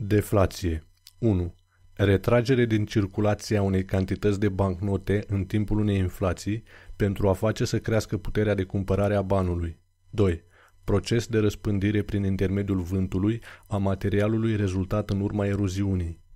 Deflație 1. Retragere din circulație a unei cantități de bancnote în timpul unei inflații pentru a face să crească puterea de cumpărare a banului. 2. Proces de răspândire prin intermediul vântului a materialului rezultat în urma eroziunii.